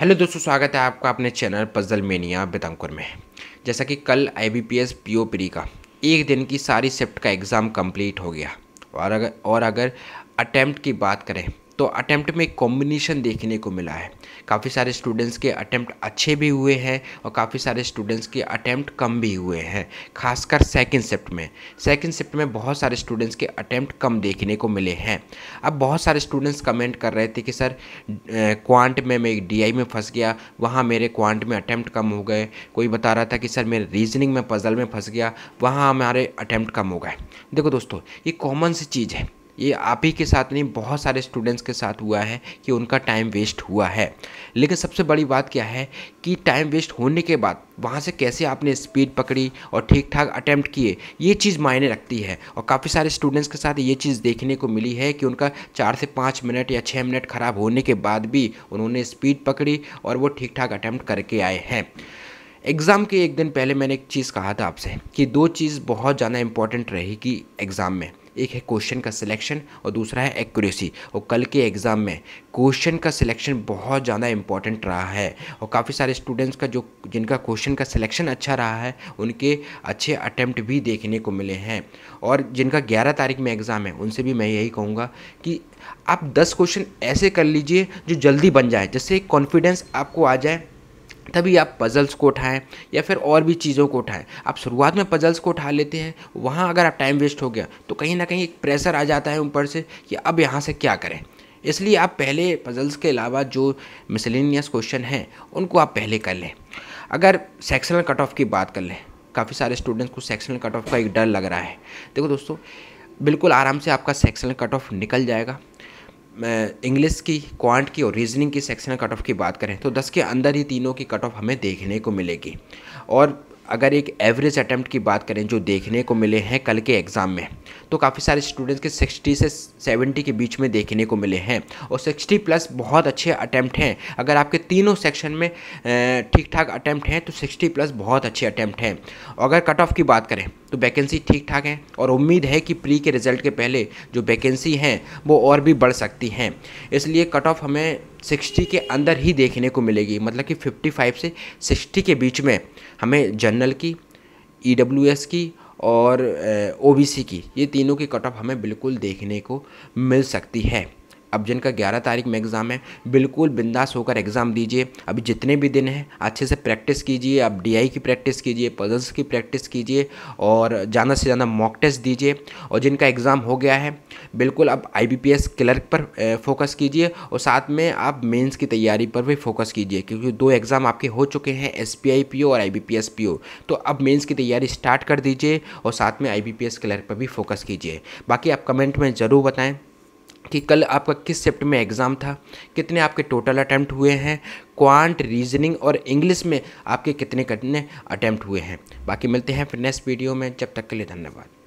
hello दोस्तों स्वागत है आपका अपने चैनल पजल मेनिया बेतंकुर में जैसा कि कल I B P S P O P का एक दिन की सारी शिफ्ट का एग्ज़ाम कंप्लीट हो गया और अगर और अगर अटैम्प्ट की बात करें तो अटैम्प्ट में कॉम्बिनेशन देखने को मिला है काफ़ी सारे स्टूडेंट्स के अटैम्प्ट अच्छे भी हुए हैं और काफ़ी सारे स्टूडेंट्स के अटैम्प्ट कम भी हुए हैं खासकर सेकेंड शिफ्ट में सेकेंड शिफ्ट में बहुत सारे स्टूडेंट्स के अटैम्प्ट कम देखने को मिले हैं अब बहुत सारे स्टूडेंट्स कमेंट कर रहे थे कि सर क्वांट में मैं डी में फंस गया वहाँ मेरे क्वांट में अटैम्प्ट कम हो गए कोई बता रहा था कि सर मेरे रीजनिंग में पजल में फंस गया वहाँ हमारे अटैम्प्ट कम हो गए देखो दोस्तों ये कॉमन सी चीज़ है ये आप ही के साथ नहीं बहुत सारे स्टूडेंट्स के साथ हुआ है कि उनका टाइम वेस्ट हुआ है लेकिन सबसे बड़ी बात क्या है कि टाइम वेस्ट होने के बाद वहाँ से कैसे आपने स्पीड पकड़ी और ठीक ठाक अटैम्प्ट किए ये चीज़ मायने रखती है और काफ़ी सारे स्टूडेंट्स के साथ ये चीज़ देखने को मिली है कि उनका चार से पाँच मिनट या छः मिनट ख़राब होने के बाद भी उन्होंने स्पीड पकड़ी और वो ठीक ठाक अटैम्प्ट करके आए हैं एग्ज़ाम के एक दिन पहले मैंने एक चीज़ कहा था आपसे कि दो चीज़ बहुत ज़्यादा इम्पॉर्टेंट रहेगी एग्ज़ाम में एक है क्वेश्चन का सिलेक्शन और दूसरा है एक्यूरेसी और कल के एग्ज़ाम में क्वेश्चन का सिलेक्शन बहुत ज़्यादा इंपॉर्टेंट रहा है और काफ़ी सारे स्टूडेंट्स का जो जिनका क्वेश्चन का सिलेक्शन अच्छा रहा है उनके अच्छे अटैम्प्ट भी देखने को मिले हैं और जिनका ग्यारह तारीख में एग्ज़ाम है उनसे भी मैं यही कहूँगा कि आप दस क्वेश्चन ऐसे कर लीजिए जो जल्दी बन जाए जिससे कॉन्फिडेंस आपको आ जाए तभी आप पज़ल्स को उठाएं या फिर और भी चीज़ों को उठाएं आप शुरुआत में पज़ल्स को उठा लेते हैं वहाँ अगर आप टाइम वेस्ट हो गया तो कहीं ना कहीं एक प्रेशर आ जाता है ऊपर से कि अब यहाँ से क्या करें इसलिए आप पहले पज़ल्स के अलावा जो मिसलिनियस क्वेश्चन हैं उनको आप पहले कर लें अगर सेक्शनल कट ऑफ की बात कर लें काफ़ी सारे स्टूडेंट्स को सेक्शनल कट ऑफ का एक डर लग रहा है देखो दोस्तों बिल्कुल आराम से आपका सेक्शनल कट ऑफ निकल जाएगा इंग्लिश की क्वांट की और रीजनिंग की सेक्शनल कट ऑफ की बात करें तो दस के अंदर ही तीनों की कट ऑफ हमें देखने को मिलेगी और अगर एक एवरेज अटैम्प्ट की बात करें जो देखने को मिले हैं कल के एग्ज़ाम में तो काफ़ी सारे स्टूडेंट्स के 60 से 70 के बीच में देखने को मिले हैं और 60 प्लस बहुत अच्छे अटैम्प्ट हैं अगर आपके तीनों सेक्शन में ठीक ठाक अटैम्प्ट हैं तो 60 प्लस बहुत अच्छे अटैम्प्ट हैं अगर कट ऑफ की बात करें तो वैकेंसी ठीक ठाक है और उम्मीद है कि प्री के रिजल्ट के पहले जो वैकेंसी हैं वो और भी बढ़ सकती हैं इसलिए कट ऑफ हमें 60 के अंदर ही देखने को मिलेगी मतलब कि 55 से 60 के बीच में हमें जन जनरल की ई e की और ओ बी सी की ये तीनों की कट ऑफ हमें बिल्कुल देखने को मिल सकती है अब जिनका ग्यारह तारीख में एग्ज़ाम है बिल्कुल बिंदास होकर एग्ज़ाम दीजिए अभी जितने भी दिन हैं अच्छे से प्रैक्टिस कीजिए आप डीआई की प्रैक्टिस कीजिए पजल्स की प्रैक्टिस कीजिए और ज़्यादा से ज़्यादा मॉक टेस्ट दीजिए और जिनका एग्ज़ाम हो गया है बिल्कुल अब आई क्लर्क पर फोकस कीजिए और साथ में आप मेन्स की तैयारी पर भी फोकस कीजिए क्योंकि दो एग्ज़ाम आपके हो चुके हैं एस पी और आई बी तो अब मेन्स की तैयारी स्टार्ट कर दीजिए और साथ में आई क्लर्क पर भी फोकस कीजिए बाकी आप कमेंट में ज़रूर बताएँ कि कल आपका किस शिफ्ट में एग्ज़ाम था कितने आपके टोटल अटैम्प्ट हुए हैं क्वांट रीजनिंग और इंग्लिश में आपके कितने कितने अटैम्प्ट हुए हैं बाकी मिलते हैं फिर नेक्स्ट वीडियो में जब तक के लिए धन्यवाद